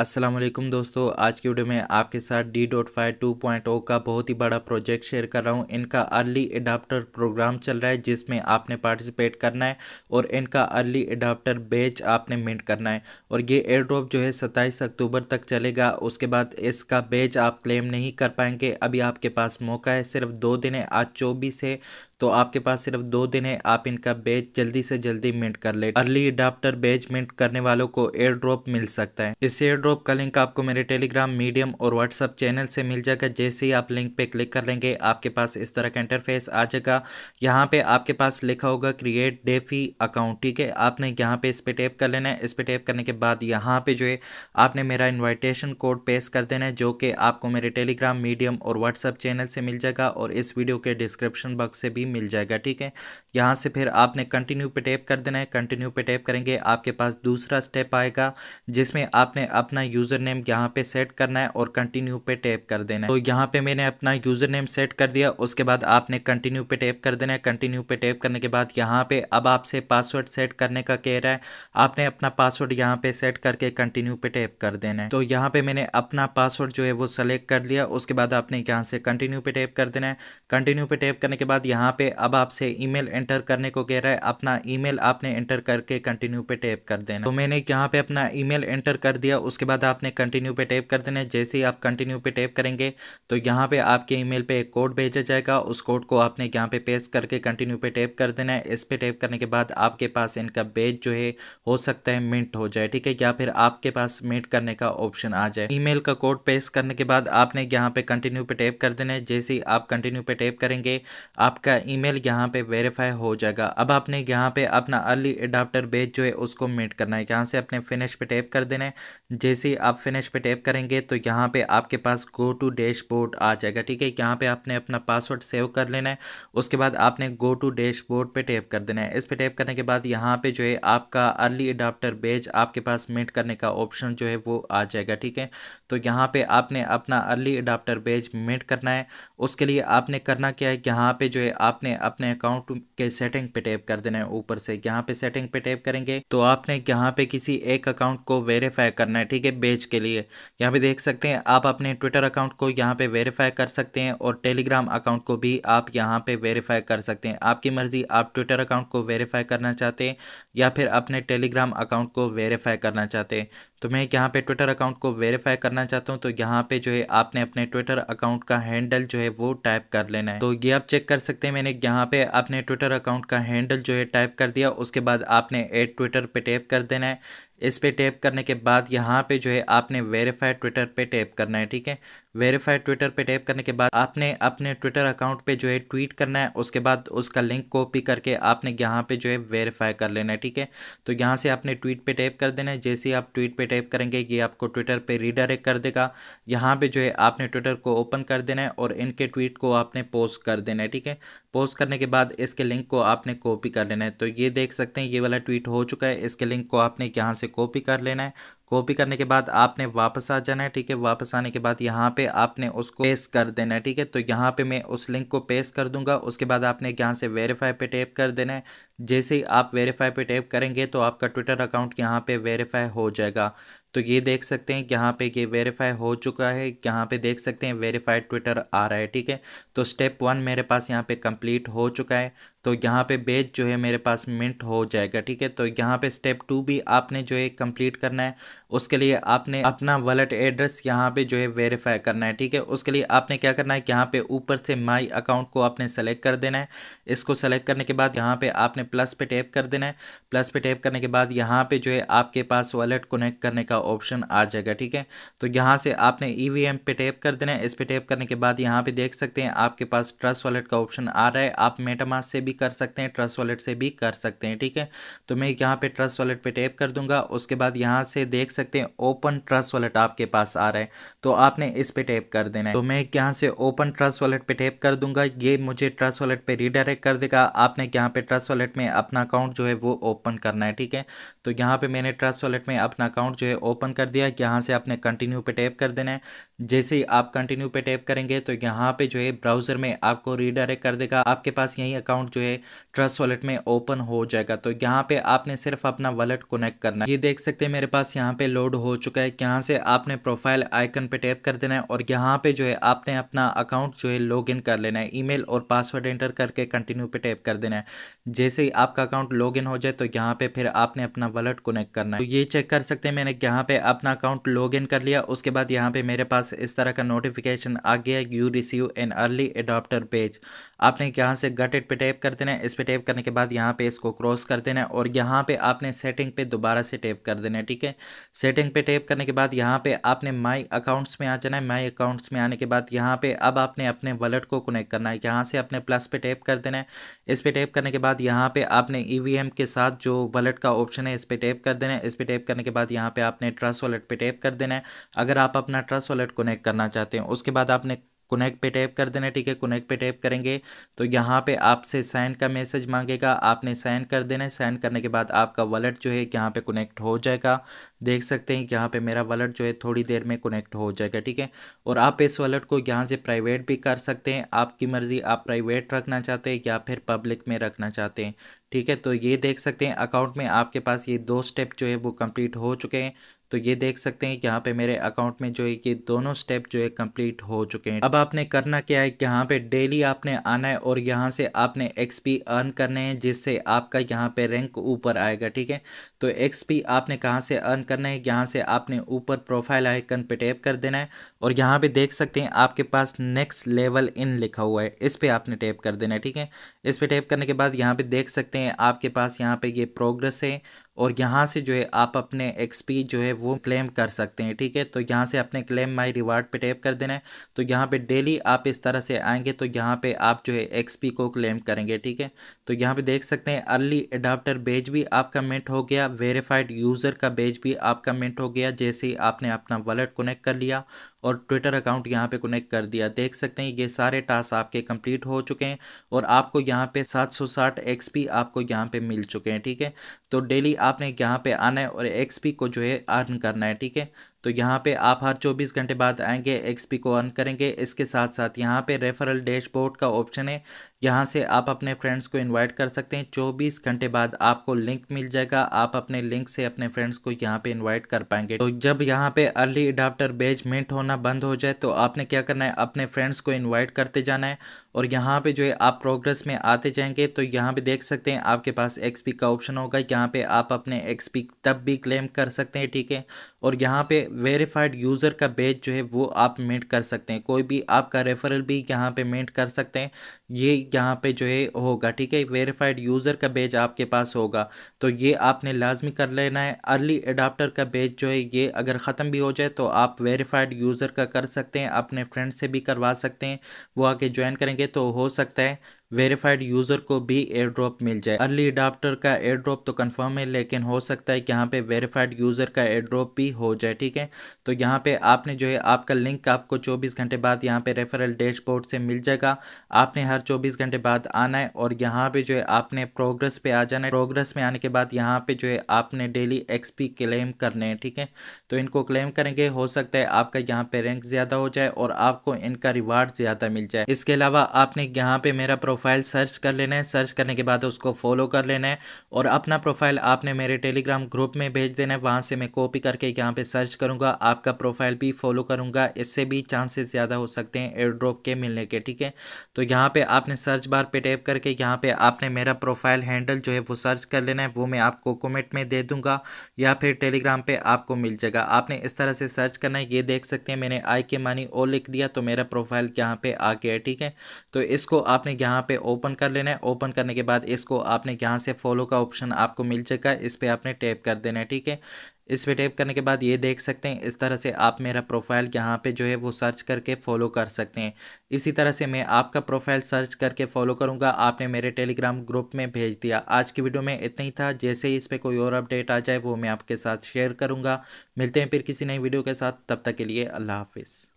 असलम दोस्तों आज की वीडियो में आपके साथ D dot five two point O का बहुत ही बड़ा प्रोजेक्ट शेयर कर रहा हूँ इनका अर्ली एडाप्टर प्रोग्राम चल रहा है जिसमें आपने पार्टिसिपेट करना है और इनका अर्ली एडाप्टर बैच आपने मिंट करना है और ये एयर ड्रॉप जो है सत्ताईस अक्टूबर तक चलेगा उसके बाद इसका बैच आप क्लेम नहीं कर पाएंगे अभी आपके पास मौका है सिर्फ दो दिन है आज चौबीस है तो आपके पास सिर्फ दो दिन है आप इनका बैच जल्दी से जल्दी मिंट कर ले अर्ली एडाप्टर बैच मिट करने वालों को एयर ड्रॉप मिल सकता है इस एयर ड्रॉप का लिंक आपको मेरे टेलीग्राम मीडियम और व्हाट्सअप चैनल से मिल जाएगा जैसे ही आप लिंक पे क्लिक कर लेंगे आपके पास इस तरह का इंटरफेस आ जाएगा यहाँ पे आपके पास लिखा होगा क्रिएट डेफी अकाउंट ठीक है आपने यहाँ पे इस पर टैप कर लेना है इस पर टैप करने के बाद यहाँ पे जो है आपने मेरा इन्वाइटेशन कोड पेश कर देना है जो कि आपको मेरे टेलीग्राम मीडियम और व्हाट्सअप चैनल से मिल जाएगा और इस वीडियो के डिस्क्रिप्शन बॉक्स से भी मिल जाएगा ठीक है यहाँ से फिर आपने कंटिन्यू पे टैप कर देना है कंटिन्यू पे टैप करेंगे आपके पास दूसरा स्टेप आएगा जिसमें आपने अपना अपना यूज़र नेम यहाँ पे सेट करना है और कंटिन्यू पे टैप कर देना है तो यहाँ पे मैंने अपना यूज़र नेम सेट कर दिया उसके बाद आपने कंटिन्यू पे टैप कर देना है कंटिन्यू पे टैप करने के बाद यहाँ पे अब आपसे पासवर्ड सेट करने का कह रहा है आपने अपना पासवर्ड यहाँ पे सेट करके कंटिन्यू पे टैप कर देना है तो यहाँ पे मैंने अपना पासवर्ड जो है वो सेलेक्ट कर लिया उसके बाद आपने यहाँ से कंटिन्यू पे टैप कर देना है कंटिन्यू पे टैप करने के बाद यहाँ पे अब आपसे ईमेल एंटर करने को कह रहा है अपना ईमेल आपने एंटर करके कंटिन्यू पे टैप कर देना तो मैंने यहाँ पे अपना ईमेल एंटर कर दिया उसके बाद आपने कंटिन्यू पे टैप कर देना है जैसे ही आप कंटिन्यू पे टैप करेंगे तो यहाँ पे आपके ईमेल पे एक कोड भेजा जाएगा उस कोड को आपने यहाँ पे पेस्ट करके कंटिन्यू पे टैप कर देना है इस पर टैप करने के बाद आपके पास इनका बेच जो है हो सकता है मिंट हो जाए ठीक है या फिर आपके पास मिंट करने का ऑप्शन आ जाए ई का कोड पेस्ट करने के बाद आपने यहाँ पे कंटिन्यू पे टैप कर देना है जैसे ही आप कंटिन्यू पे टैप करेंगे आपका ई मेल यहाँ पे वेरीफाई हो जाएगा अब आपने यहाँ पे अपना अर्ली एडाप्टर बेच जो है उसको मिट करना है यहाँ से अपने फिनिश पे टैप कर देना है जैसे ही आप फिनिश पे टैप करेंगे तो यहाँ पे आपके पास गो टू डैशबोर्ड आ जाएगा ठीक है यहाँ पे आपने अपना पासवर्ड सेव कर लेना है उसके बाद आपने गो टू डैशबोर्ड पे टैप कर देना है इस पे टैप करने के बाद यहाँ पे जो है आपका अर्ली अडाप्टर बेच आपके पास मेट करने का ऑप्शन जो है वो आ जाएगा ठीक है तो यहाँ पर आपने अपना अर्ली अडाप्टर बेच मेट करना है उसके लिए आपने करना क्या है यहाँ पर जो है आपने अपने अकाउंट के सेटिंग पे टैप कर देना है ऊपर से यहाँ पर सेटिंग पे टैप करेंगे तो आपने यहाँ पर किसी एक अकाउंट को वेरीफाई करना है ठीक है बेच के लिए यहाँ पे देख सकते हैं आप अपने ट्विटर अकाउंट को यहाँ पे वेरीफाई कर सकते हैं और टेलीग्राम अकाउंट को भी आप यहाँ पे वेरीफाई कर सकते हैं आपकी मर्ज़ी आप ट्विटर अकाउंट को वेरीफाई करना चाहते हैं या फिर अपने टेलीग्राम अकाउंट को वेरीफाई करना चाहते हैं तो मैं यहाँ पे ट्विटर अकाउंट को वेरीफाई करना चाहता हूँ तो यहाँ पे जो है आपने अपने ट्विटर अकाउंट का हैंडल जो है वो टाइप कर लेना है तो ये आप चेक कर सकते हैं मैंने यहाँ पे अपने ट्विटर अकाउंट का हैंडल जो है टाइप कर दिया उसके बाद आपने एड ट्विटर पे टैप कर देना है इस पर टैप करने के बाद यहाँ पे जो है आपने वेरीफाई ट्विटर पे टैप करना है ठीक है वेरीफाई ट्विटर पे टैप करने के बाद आपने अपने ट्विटर अकाउंट पे जो है ट्वीट करना है उसके बाद उसका लिंक कॉपी करके आपने यहाँ पे जो है वेरीफाई कर लेना है ठीक है तो यहाँ से आपने ट्वीट पे टैप कर देना है जैसे ही आप ट्वीट पे टैप करेंगे ये आपको ट्विटर पे रीडायरेक्ट कर देगा यहाँ पे जो है आपने ट्विटर को ओपन कर देना है और इनके ट्वीट को आपने पोस्ट कर देना है ठीक है पोस्ट करने के बाद इसके लिंक को आपने कॉपी कर लेना है तो ये देख सकते हैं ये वाला ट्वीट हो चुका है इसके लिंक को आपने यहाँ से कॉपी कर लेना है कॉपी करने के बाद आपने वापस आ जाना है ठीक है वापस आने के बाद यहाँ पे आपने उसको पेस्ट कर देना है ठीक है तो यहाँ पे मैं उस लिंक को पेस्ट कर दूंगा उसके बाद आपने यहाँ से वेरीफाई पे टेप कर देना है जैसे ही आप वेरीफाई पे टैप करेंगे तो आपका ट्विटर अकाउंट यहाँ पे वेरीफाई हो जाएगा तो ये देख सकते हैं यहाँ पे ये वेरीफाई हो चुका है यहाँ पे देख सकते हैं वेरीफाइड ट्विटर आ रहा है ठीक है तो स्टेप वन मेरे पास यहाँ पे कंप्लीट हो चुका है तो यहाँ पे बेच जो है मेरे पास मिंट हो जाएगा ठीक है तो यहाँ पे स्टेप टू भी आपने जो है कंप्लीट करना है उसके लिए आपने अपना वॉलेट एड्रेस यहाँ पे जो है वेरीफाई करना है ठीक है उसके लिए आपने क्या करना है यहाँ पे ऊपर से माई अकाउंट को आपने सेलेक्ट कर देना है इसको सेलेक्ट करने के बाद यहाँ पे आपने प्लस पे टैप कर देना है प्लस पे टैप करने के बाद यहाँ पे जो है आपके पास वॉलेट कनेक्ट करने का ऑप्शन आ जाएगा ठीक है तो यहाँ से आपने ई e पे टैप कर देना है इस पर टैप करने के बाद यहाँ पे देख सकते हैं आपके पास ट्रस्ट वॉलेट का ऑप्शन आ रहा है आप मेटामास से भी कर सकते हैं ट्रस्ट वॉलेट से भी कर सकते हैं ठीक है तो मैं यहाँ पर ट्रस्ट वॉलेट पर टैप कर दूंगा उसके बाद यहाँ से देख सकते हैं ओपन ट्रस्ट वॉलेट आपके पास आ रहा है तो आपने इस पर टैप कर देना है तो मैं यहाँ से ओपन ट्रस्ट वॉलेट पे टैप कर दूंगा ये मुझे ट्रस्ट वॉलेट पे रिडायरेक्ट कर देगा आपने यहाँ पे ट्रस्ट वॉलेट में अपना अकाउंट जो है वो ओपन करना है ठीक है तो यहाँ पे मैंने ट्रस्ट वॉलेट में अपना अकाउंट जो है ओपन कर दिया यहाँ से आपने कंटिन्यू पे टैप कर देना है जैसे ही आप कंटिन्यू पे टैप करेंगे तो यहाँ पे जो है ब्राउज़र में आपको रीडायरेक्ट कर देगा आपके पास यही अकाउंट जो है ट्रस्ट वॉलेट में ओपन हो जाएगा तो यहाँ पे आपने सिर्फ अपना वॉलेट कनेक्ट करना है ये देख सकते हैं मेरे पास यहाँ पे लोड हो चुका है यहाँ से आपने प्रोफाइल आइकन पे टैप कर देना है और यहाँ पे जो है आपने अपना अकाउंट जो है लॉग कर लेना है ईमेल और पासवर्ड एंटर करके कंटिन्यू पे टैप कर देना है जैसे ही ही आपका अकाउंट लॉग हो जाए तो यहाँ पे फिर आपने अपना वॉलेट कनेक्ट करना है तो ये चेक कर सकते हैं मैंने यहाँ पे अपना अकाउंट लॉग कर लिया उसके बाद यहाँ पे मेरे पास इस तरह का नोटिफिकेशन आ गया you receive an early adopter page आपने यहाँ से गट इट पे टैप कर देना है इस पर टैप करने के बाद यहाँ पे इसको क्रॉस कर देना है और यहाँ पे आपने सेटिंग पे दोबारा से टैप कर देना है ठीक है सेटिंग पे टैप करने के बाद यहाँ पे आपने माई अकाउंट्स में आ जाना है माई अकाउंट्स में आने के बाद यहाँ पे अब आपने अपने वॉलेट को कनेक्ट करना है यहाँ से अपने प्लस पे टैप कर देना है इस पर टैप करने के बाद यहाँ यहाँ पे आपने ईवीएम e के साथ जो वॉलेट का ऑप्शन है इस पर टैप कर देना है इस पर टैप करने के बाद यहाँ पे आपने ट्रस्ट वॉलेट पे टैप कर देना है अगर आप अपना ट्रस्ट वॉलेट कनेक्ट करना चाहते हैं उसके बाद आपने कनेक्ट पे टैप कर देना ठीक है कनेक्ट पे टैप करेंगे तो यहाँ पे आपसे साइन का मैसेज मांगेगा आपने साइन कर देना है साइन करने के बाद आपका वॉलेट जो है यहाँ पे कनेक्ट हो जाएगा देख सकते हैं यहाँ पे मेरा वॉलेट जो है थोड़ी देर में कनेक्ट हो जाएगा ठीक है और आप इस वॉलेट को यहाँ से प्राइवेट भी कर सकते हैं आपकी मर्ज़ी आप प्राइवेट रखना चाहते हैं या फिर पब्लिक में रखना चाहते हैं ठीक है तो ये देख सकते हैं अकाउंट में आपके पास ये दो स्टेप जो है वो कंप्लीट हो चुके हैं तो ये देख सकते हैं कि यहाँ पे मेरे अकाउंट में जो है कि दोनों स्टेप जो है कंप्लीट हो चुके हैं अब आपने करना क्या है कि यहाँ पे डेली आपने आना है और यहाँ से आपने एक्सपी अर्न करने हैं जिससे आपका यहाँ पे रैंक ऊपर आएगा ठीक है तो एक्सपी आपने कहाँ से अर्न करना है यहाँ से आपने ऊपर प्रोफाइल आइकन पे टैप कर देना है और यहाँ पे देख सकते हैं आपके पास नेक्स्ट लेवल इन लिखा हुआ है इस पर आपने टैप कर देना है ठीक है इस पर टैप करने के बाद यहाँ पे देख सकते हैं हैं आपके पास यहाँ पे ये प्रोग्रेस है और यहाँ से जो है आप अपने एक्सपी जो है वो क्लेम कर सकते हैं ठीक है तो यहाँ से अपने क्लेम माई रिवार्ड पे टैप कर देना है तो यहाँ पे डेली आप इस तरह से आएंगे तो यहाँ पे आप जो है एक्सपी को क्लेम करेंगे ठीक है तो यहाँ पे देख सकते हैं अर्ली एडाप्टर बेज भी आपका मिट हो गया वेरीफाइड यूज़र का बेज भी आपका मिट हो गया जैसे ही आपने अपना वॉलेट कनेक्ट कर लिया और ट्विटर अकाउंट यहाँ पे कनेक्ट कर दिया देख सकते हैं ये सारे टास्क आपके कंप्लीट हो चुके हैं और आपको यहाँ पे 760 एक्सपी आपको यहाँ पे मिल चुके हैं ठीक है तो डेली आप आपने यहाँ पे आना है और एक्सपी को जो है अर्न करना है ठीक है तो यहाँ पे आप हर 24 घंटे बाद आएंगे एक्सपी को ऑन करेंगे इसके साथ साथ यहाँ पे रेफरल डैशबोर्ड का ऑप्शन है यहाँ से आप अपने फ्रेंड्स को इनवाइट कर सकते हैं 24 घंटे बाद आपको लिंक मिल जाएगा आप अपने लिंक से अपने फ्रेंड्स को यहाँ पे इनवाइट कर पाएंगे तो जब यहाँ पे अर्ली अडाप्टर बेज मिंट होना बंद हो जाए तो आपने क्या करना है अपने फ्रेंड्स को इन्वाइट करते जाना है और यहाँ पर जो है आप प्रोग्रेस में आते जाएंगे तो यहाँ पर देख सकते हैं आपके पास एक्सपी का ऑप्शन होगा यहाँ पर आप अपने एक्सपी तब भी क्लेम कर सकते हैं ठीक है और यहाँ पर वेरीफाइड यूज़र का बैच जो है वो आप मेंट कर सकते हैं कोई भी आपका रेफरल भी यहाँ पे मेंट कर सकते हैं ये यहाँ पे जो है होगा ठीक है वेरीफाइड यूज़र का बैच आपके पास होगा तो ये आपने लाजमी कर लेना है अर्ली एडाप्टर का बैच जो है ये अगर ख़त्म भी हो जाए तो आप वेरीफाइड यूज़र का कर सकते हैं अपने फ्रेंड से भी करवा सकते हैं वो आके ज्वाइन करेंगे तो हो सकता है वेरीफाइड यूजर को भी एयर ड्रॉप मिल जाए अर्ली अडाप्टर का एयर ड्रॉप तो कंफर्म है लेकिन हो सकता है कि यहाँ पे वेरीफाइड यूजर का एयर ड्रॉप भी हो जाए ठीक है तो यहाँ पे आपने जो है आपका लिंक आपको चौबीस घंटे बाद यहाँ पे रेफरल डैशबोर्ड से मिल जाएगा आपने हर चौबीस घंटे बाद आना है और यहाँ पे जो है आपने प्रोग्रेस पे आ जाना है प्रोग्रेस में आने के बाद यहाँ पे जो है आपने डेली एक्सपी क्लेम करने हैं ठीक है तो इनको क्लेम करेंगे हो सकता है आपका यहाँ पे रैंक ज़्यादा हो जाए और आपको इनका रिवार्ड ज़्यादा मिल जाए इसके अलावा आपने यहाँ पे मेरा प्रोफाइल सर्च कर लेना है सर्च करने के बाद उसको फॉलो कर लेना है और अपना प्रोफाइल आपने मेरे टेलीग्राम ग्रुप में भेज देना है वहाँ से मैं कॉपी करके यहाँ पर सर्च करूँगा आपका प्रोफाइल भी फॉलो करूँगा इससे भी चांसेस ज़्यादा हो सकते हैं एयर ड्रॉप के मिलने के ठीक है तो यहाँ पर आपने सर्च बार पर टैप करके यहाँ पर आपने मेरा प्रोफाइल हैंडल जो है वो सर्च कर लेना है वो मैं आपको कमेंट में दे दूँगा या फिर टेलीग्राम पर आपको मिल जाएगा आपने इस तरह से सर्च करना है ये देख सकते हैं मैंने आई के मानी और लिख दिया तो मेरा प्रोफाइल यहाँ पे आ गया ठीक है तो इसको आपने यहाँ पे ओपन कर लेना है ओपन करने के बाद इसको आपने यहाँ से फॉलो का ऑप्शन आपको मिल चुका है इस पर आपने टैप कर देना है ठीक है इस पर टैप करने के बाद ये देख सकते हैं इस तरह से आप मेरा प्रोफाइल यहाँ पे जो है वो सर्च करके फॉलो कर सकते हैं इसी तरह से मैं आपका प्रोफाइल सर्च करके फॉलो करूँगा आपने मेरे टेलीग्राम ग्रुप में भेज दिया आज की वीडियो में इतना ही था जैसे ही इस पर कोई और अपडेट आ जाए वो मैं आपके साथ शेयर करूँगा मिलते हैं फिर किसी नई वीडियो के साथ तब तक के लिए अल्लाह हाफिज़